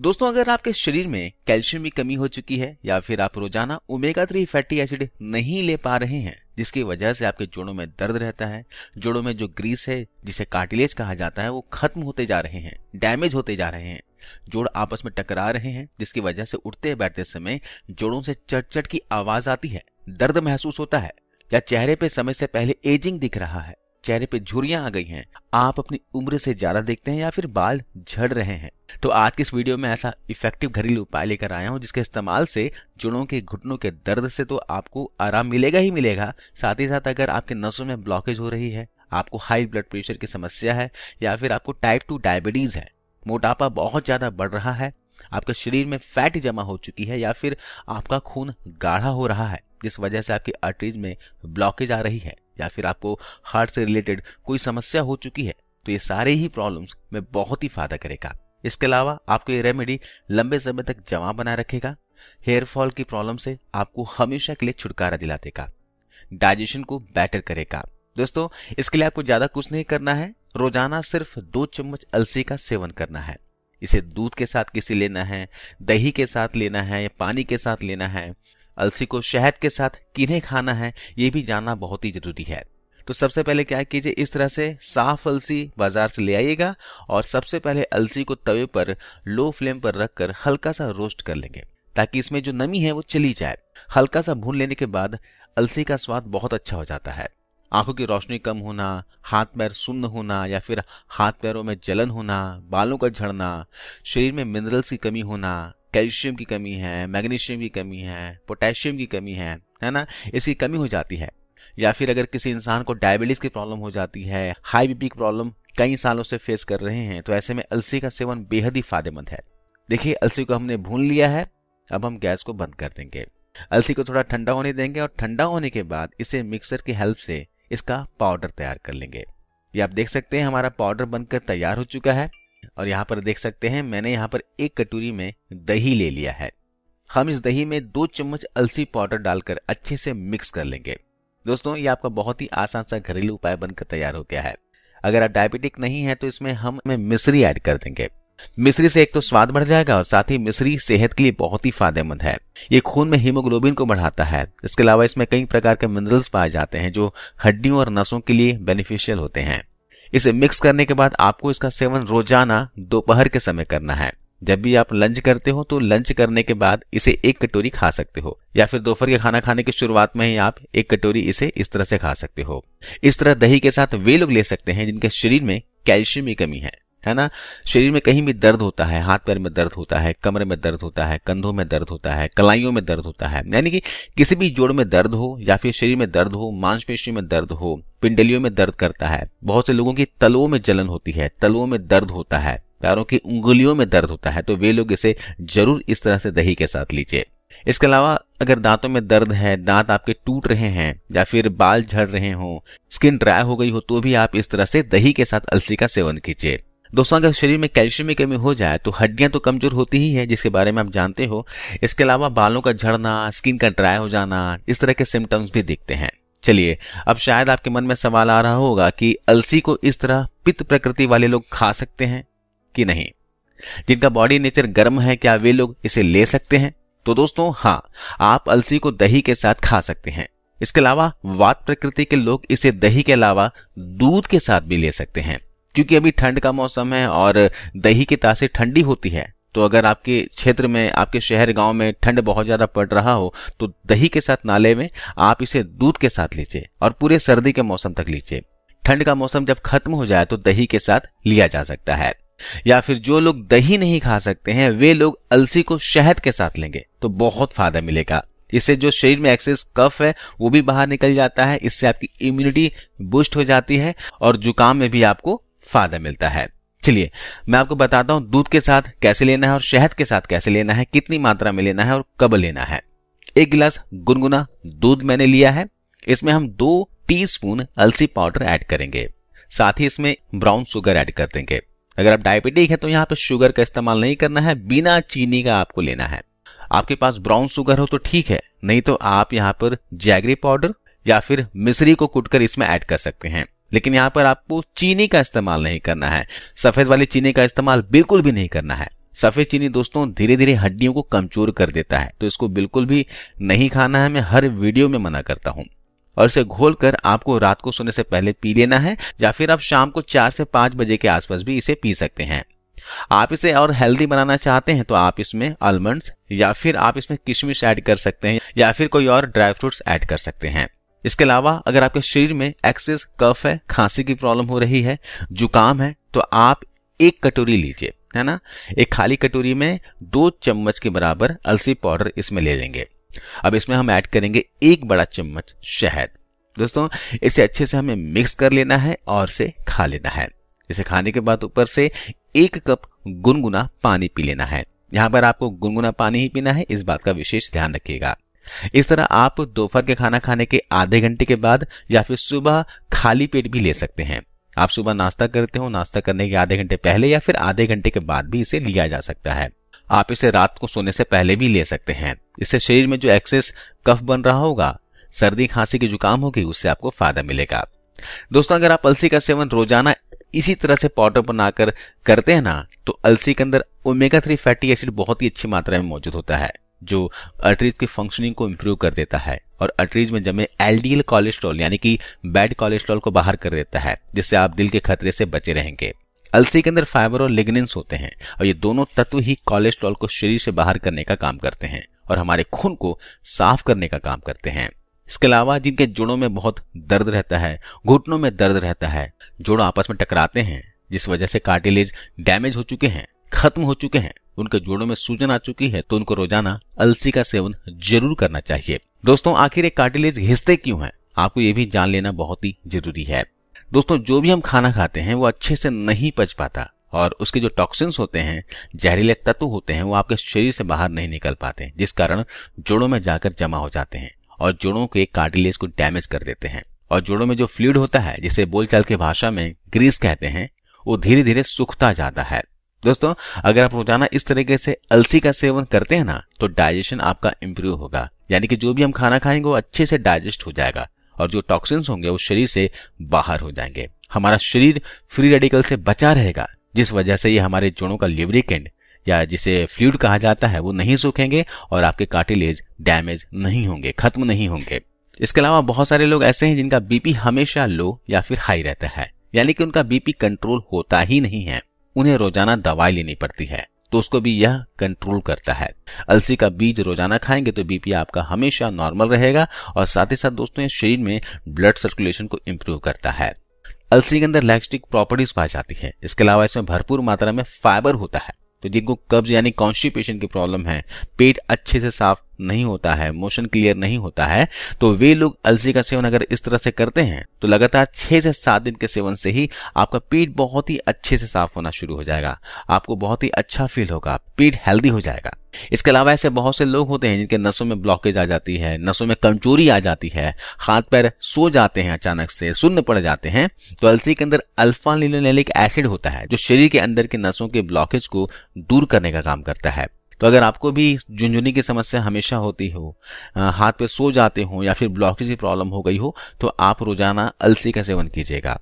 दोस्तों अगर आपके शरीर में कैल्शियम की कमी हो चुकी है या फिर आप रोजाना ओमेगा थ्री फैटी एसिड नहीं ले पा रहे हैं जिसकी वजह से आपके जोड़ों में दर्द रहता है जोड़ों में जो ग्रीस है जिसे कार्टिलेज कहा जाता है वो खत्म होते जा रहे हैं डैमेज होते जा रहे हैं जोड़ आपस में टकरा रहे हैं जिसकी वजह से उठते बैठते समय जोड़ों से चटचट की आवाज आती है दर्द महसूस होता है या चेहरे पे समय से पहले एजिंग दिख रहा है चेहरे पे झुरियां आ गई हैं आप अपनी उम्र से ज्यादा देखते हैं या फिर बाल झड़ रहे हैं तो आज के इस वीडियो में ऐसा इफेक्टिव घरेलू उपाय लेकर आया हूँ जिसके इस्तेमाल से जुड़ों के घुटनों के दर्द से तो आपको आराम मिलेगा ही मिलेगा साथ ही साथ अगर आपके नसों में ब्लॉकेज हो रही है आपको हाई ब्लड प्रेशर की समस्या है या फिर आपको टाइप टू डायबिटीज है मोटापा बहुत ज्यादा बढ़ रहा है आपके शरीर में फैट जमा हो चुकी है या फिर आपका खून गाढ़ा हो रहा है जिस वजह से आपकी अर्टरीज में ब्लॉकेज आ रही है या फिर आपको हार्ट से रिलेटेड कोई समस्या हो चुकी है तो ये सारे ही प्रॉब्लम्स में बहुत ही फायदा करेगा इसके अलावा आपको ये रेमेडी लंबे समय तक जमा बना रखेगा हेयर फॉल की प्रॉब्लम से आपको हमेशा के लिए छुटकारा दिला देगा डाइजेशन को बेटर करेगा दोस्तों इसके लिए आपको ज्यादा कुछ नहीं करना है रोजाना सिर्फ दो चम्मच अलसी का सेवन करना है इसे दूध के साथ किसी लेना है दही के साथ लेना है या पानी के साथ लेना है अलसी को शहद के साथ किन्हें खाना है ये भी जानना बहुत ही जरूरी है तो सबसे पहले क्या कीजिए इस तरह से साफ अलसी बाजार से ले आइएगा और सबसे पहले अलसी को तवे पर लो फ्लेम पर रखकर हल्का सा रोस्ट कर लेंगे ताकि इसमें जो नमी है वो चली जाए हल्का सा भून लेने के बाद अलसी का स्वाद बहुत अच्छा हो जाता है आंखों की रोशनी कम होना हाथ पैर सुन्न होना या फिर हाथ पैरों में जलन होना बालों का झड़ना शरीर में मिनरल्स की कमी होना कैल्शियम की कमी है मैग्नीशियम की कमी है पोटेशियम की कमी है है ना इसकी कमी हो जाती है या फिर अगर किसी इंसान को डायबिटीज की प्रॉब्लम हो जाती है हाई बीपी की प्रॉब्लम कई सालों से फेस कर रहे हैं तो ऐसे में अलसी का सेवन बेहद ही फायदेमंद है देखिए अलसी को हमने भून लिया है अब हम गैस को बंद कर देंगे अलसी को थोड़ा ठंडा होने देंगे और ठंडा होने के बाद इसे मिक्सर की हेल्प से इसका पाउडर तैयार कर लेंगे ये आप देख सकते हैं हमारा पाउडर बनकर तैयार हो चुका है और यहाँ पर देख सकते हैं मैंने यहाँ पर एक कटोरी में दही ले लिया है हम इस दही में दो चम्मच अलसी पाउडर डालकर अच्छे से मिक्स कर लेंगे दोस्तों ये आपका बहुत ही आसान सा घरेलू उपाय बनकर तैयार हो गया है अगर आप डायबिटिक नहीं है तो इसमें हम में मिश्री ऐड कर देंगे मिश्री से एक तो स्वाद बढ़ जाएगा और साथ ही मिश्री सेहत के लिए बहुत ही फायदेमंद है ये खून में हीमोग्लोबिन को बढ़ाता है इसके अलावा इसमें कई प्रकार के मिनरल्स पाए जाते हैं जो हड्डियों और नसों के लिए बेनिफिशियल होते हैं इसे मिक्स करने के बाद आपको इसका सेवन रोजाना दोपहर के समय करना है जब भी आप लंच करते हो तो लंच करने के बाद इसे एक कटोरी खा सकते हो या फिर दोपहर के खाना खाने की शुरुआत में ही आप एक कटोरी इसे इस तरह से खा सकते हो इस तरह दही के साथ वे लोग ले सकते हैं जिनके शरीर में कैल्शियम की कमी है है ना शरीर में कहीं भी दर्द होता है हाथ पैर में दर्द होता है कमरे में दर्द होता है कंधों में दर्द होता है कलाइयों में दर्द होता है यानी कि किसी भी जोड़ में दर्द हो या फिर शरीर में दर्द हो मांसपेशी में दर्द हो पिंडलियों में दर्द करता है बहुत से लोगों की तलवों में जलन होती है तलवों में दर्द होता है पैरों की उंगलियों में दर्द होता है तो वे लोग इसे जरूर इस तरह से दही के साथ लीजिए इसके अलावा अगर दांतों में दर्द है दांत आपके टूट रहे हैं या फिर बाल झड़ रहे हो स्किन ड्राई हो गई हो तो भी आप इस तरह से दही के साथ अलसी का सेवन कीजिए दोस्तों अगर शरीर में कैल्शियम की कमी हो जाए तो हड्डियां तो कमजोर होती ही है जिसके बारे में आप जानते हो इसके अलावा बालों का झड़ना स्किन का ड्राई हो जाना इस तरह के सिम्टम्स भी दिखते हैं चलिए अब शायद आपके मन में सवाल आ रहा होगा कि अलसी को इस तरह पित्त प्रकृति वाले लोग खा सकते हैं कि नहीं जिनका बॉडी नेचर गर्म है क्या वे लोग इसे ले सकते हैं तो दोस्तों हाँ आप अलसी को दही के साथ खा सकते हैं इसके अलावा वात प्रकृति के लोग इसे दही के अलावा दूध के साथ भी ले सकते हैं क्योंकि अभी ठंड का मौसम है और दही की तासीर ठंडी होती है तो अगर आपके क्षेत्र में आपके शहर गांव में ठंड बहुत ज्यादा पड़ रहा हो तो दही के साथ नाले में आप इसे दूध के साथ लीजिए और पूरे सर्दी के मौसम तक लीजिए ठंड का मौसम जब खत्म हो जाए तो दही के साथ लिया जा सकता है या फिर जो लोग दही नहीं खा सकते हैं वे लोग अलसी को शहद के साथ लेंगे तो बहुत फायदा मिलेगा इससे जो शरीर में एक्सेस कफ है वो भी बाहर निकल जाता है इससे आपकी इम्यूनिटी बूस्ट हो जाती है और जुकाम में भी आपको फायदा मिलता है चलिए मैं आपको बताता हूं दूध के साथ कैसे लेना है और शहद के साथ कैसे लेना है कितनी मात्रा में लेना है और कब लेना है एक गिलास गुनगुना दूध मैंने लिया है इसमें हम दो टी स्पून अलसी पाउडर ऐड करेंगे साथ ही इसमें ब्राउन शुगर ऐड कर देंगे अगर आप डायबिटिक है तो यहाँ पे शुगर का इस्तेमाल नहीं करना है बिना चीनी का आपको लेना है आपके पास ब्राउन शुगर हो तो ठीक है नहीं तो आप यहाँ पर जैगरी पाउडर या फिर मिश्री को कुटकर इसमें ऐड कर सकते हैं लेकिन यहाँ पर आपको चीनी का इस्तेमाल नहीं करना है सफेद वाली चीनी का इस्तेमाल बिल्कुल भी नहीं करना है सफेद चीनी दोस्तों धीरे धीरे हड्डियों को कमजोर कर देता है तो इसको बिल्कुल भी नहीं खाना है मैं हर वीडियो में मना करता हूँ और इसे घोल कर आपको रात को सोने से पहले पी लेना है या फिर आप शाम को चार से पांच बजे के आसपास भी इसे पी सकते हैं आप इसे और हेल्दी बनाना चाहते हैं तो आप इसमें आलमंड्स या फिर आप इसमें किशमिश ऐड कर सकते हैं या फिर कोई और ड्राई फ्रूट्स ऐड कर सकते हैं इसके अलावा अगर आपके शरीर में एक्सेस कफ है खांसी की प्रॉब्लम हो रही है जुकाम है तो आप एक कटोरी लीजिए है ना एक खाली कटोरी में दो चम्मच के बराबर अलसी पाउडर इसमें ले लेंगे अब इसमें हम ऐड करेंगे एक बड़ा चम्मच शहद दोस्तों इसे अच्छे से हमें मिक्स कर लेना है और इसे खा लेना है इसे खाने के बाद ऊपर से एक कप गुनगुना पानी पी लेना है यहाँ पर आपको गुनगुना पानी ही पीना है इस बात का विशेष ध्यान रखिएगा इस तरह आप दोपहर के खाना खाने के आधे घंटे के बाद या फिर सुबह खाली पेट भी ले सकते हैं आप सुबह नाश्ता करते हो नाश्ता करने के आधे घंटे पहले या फिर आधे घंटे के बाद भी इसे लिया जा सकता है आप इसे रात को सोने से पहले भी ले सकते हैं इससे शरीर में जो एक्सेस कफ बन रहा होगा सर्दी खांसी की जुकाम होगी उससे आपको फायदा मिलेगा दोस्तों अगर आप अलसी का सेवन रोजाना इसी तरह से पाउडर बनाकर करते हैं ना तो अलसी के अंदर ओमेगा थ्री फैटी एसिड बहुत ही अच्छी मात्रा में मौजूद होता है जो अर्टरीज के फंक्शनिंग को इम्प्रूव कर देता है और अटरीज में जमे एलडीएल कोलेस्ट्रॉल यानी कि बैड कोलेस्ट्रॉल को बाहर कर देता है जिससे आप दिल के खतरे से बचे रहेंगे अलसी के अंदर फाइबर और लिग्निन्स होते हैं और ये दोनों तत्व ही कोलेस्ट्रॉल को शरीर से बाहर करने का काम करते हैं और हमारे खून को साफ करने का काम करते हैं इसके अलावा जिनके जोड़ों में बहुत दर्द रहता है घुटनों में दर्द रहता है जोड़ों आपस में टकराते हैं जिस वजह से कार्टिलेज डैमेज हो चुके हैं खत्म हो चुके हैं उनके जोड़ों में सूजन आ चुकी है तो उनको रोजाना अलसी का सेवन जरूर करना चाहिए दोस्तों आखिर ये कार्टिलेज घिसते क्यों है आपको ये भी जान लेना बहुत ही जरूरी है दोस्तों जो भी हम खाना खाते हैं वो अच्छे से नहीं पच पाता और उसके जो टॉक्सिन्स होते हैं जहरीले तत्व होते हैं वो आपके शरीर से बाहर नहीं निकल पाते जिस कारण जोड़ों में जाकर जमा हो जाते हैं और जोड़ों के कार्टिलेज को डैमेज कर देते हैं और जोड़ों में जो फ्लूड होता है जिसे बोलचाल की भाषा में ग्रीस कहते हैं वो धीरे धीरे सूखता जाता है दोस्तों अगर आप रोजाना इस तरीके से अलसी का सेवन करते हैं ना तो डाइजेशन आपका इम्प्रूव होगा यानी कि जो भी हम खाना खाएंगे वो अच्छे से डाइजेस्ट हो जाएगा और जो टॉक्सिन्स होंगे वो शरीर से बाहर हो जाएंगे हमारा शरीर फ्री रेडिकल से बचा रहेगा जिस वजह से ये हमारे जोड़ों का लिब्रिकेंड या जिसे फ्लूड कहा जाता है वो नहीं सूखेंगे और आपके कार्टिलेज डैमेज नहीं होंगे खत्म नहीं होंगे इसके अलावा बहुत सारे लोग ऐसे हैं जिनका बीपी हमेशा लो या फिर हाई रहता है यानी कि उनका बीपी कंट्रोल होता ही नहीं है उन्हें रोजाना दवाई लेनी पड़ती है तो उसको भी यह कंट्रोल करता है अलसी का बीज रोजाना खाएंगे तो बीपी आपका हमेशा नॉर्मल रहेगा और साथ ही साथ दोस्तों यह शरीर में ब्लड सर्कुलेशन को इम्प्रूव करता है अलसी के अंदर लैक्सटिक प्रॉपर्टीज पाई जाती है इसके अलावा इसमें भरपूर मात्रा में फाइबर होता है तो जिनको कब्ज यानी कॉन्स्टिपेशन की प्रॉब्लम है पेट अच्छे से साफ नहीं होता है मोशन क्लियर नहीं होता है तो वे लोग अलसी का सेवन अगर इस तरह से करते हैं तो लगातार छह से सात दिन के सेवन से ही आपका पेट बहुत ही अच्छे से साफ होना शुरू हो जाएगा आपको बहुत ही अच्छा फील होगा पेट हेल्दी हो जाएगा इसके अलावा ऐसे बहुत से लोग होते हैं जिनके नसों में ब्लॉकेज आ जाती है नसों में कमजोरी आ जाती है हाथ पैर सो जाते हैं अचानक से सुन्न पड़ जाते हैं तो अलसी के अंदर अल्फा लिनोलेनिक एसिड होता है जो शरीर के अंदर के नसों के ब्लॉकेज को दूर करने का काम करता है तो अगर आपको भी झुंझुनी की समस्या हमेशा होती हो हाथ पे सो जाते हो या फिर ब्लॉकेज की प्रॉब्लम हो गई हो तो आप रोजाना अलसी का सेवन कीजिएगा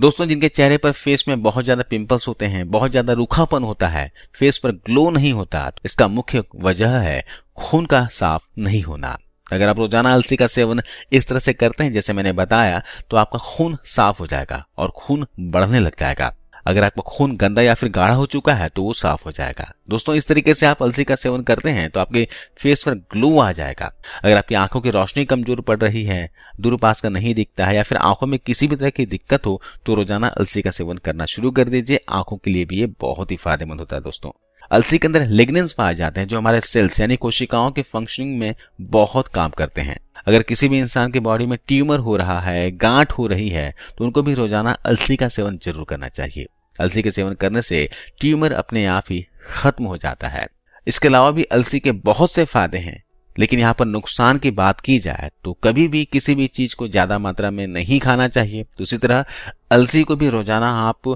दोस्तों जिनके चेहरे पर फेस में बहुत ज्यादा पिंपल्स होते हैं बहुत ज्यादा रूखापन होता है फेस पर ग्लो नहीं होता तो इसका मुख्य वजह है खून का साफ नहीं होना अगर आप रोजाना अलसी का सेवन इस तरह से करते हैं जैसे मैंने बताया तो आपका खून साफ हो जाएगा और खून बढ़ने लग जाएगा अगर आपका खून गंदा या फिर गाढ़ा हो चुका है तो वो साफ हो जाएगा दोस्तों इस तरीके से आप अलसी का सेवन करते हैं तो आपके फेस पर ग्लो आ जाएगा अगर आपकी आंखों की रोशनी कमजोर पड़ रही है दूर पास का नहीं दिखता है या फिर आंखों में किसी भी तरह की दिक्कत हो तो रोजाना अलसी का सेवन करना शुरू कर दीजिए आंखों के लिए भी ये बहुत ही फायदेमंद होता है दोस्तों अलसी के अंदर लिग्निन्स पाए जाते हैं जो हमारे सेल्स यानी कोशिकाओं के फंक्शनिंग में बहुत काम करते हैं अगर किसी भी इंसान की बॉडी में ट्यूमर हो रहा है गांठ हो रही है तो उनको भी रोजाना अलसी का सेवन जरूर करना चाहिए अलसी के सेवन करने से ट्यूमर अपने आप ही खत्म हो जाता है इसके अलावा भी अलसी के बहुत से फायदे हैं लेकिन यहाँ पर नुकसान की बात की जाए तो कभी भी किसी भी चीज को ज्यादा मात्रा में नहीं खाना चाहिए तो उसी तरह अलसी को भी रोजाना आप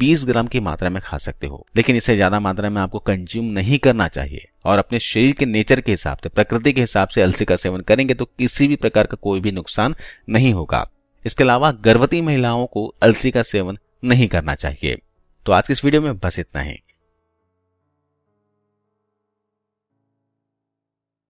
20 ग्राम की मात्रा में खा सकते हो लेकिन इसे ज्यादा मात्रा में आपको कंज्यूम नहीं करना चाहिए और अपने शरीर के नेचर के हिसाब से प्रकृति के हिसाब से अलसी का सेवन करेंगे तो किसी भी प्रकार का कोई भी नुकसान नहीं होगा इसके अलावा गर्भवती महिलाओं को अलसी का सेवन नहीं करना चाहिए तो आज के इस वीडियो में बस इतना ही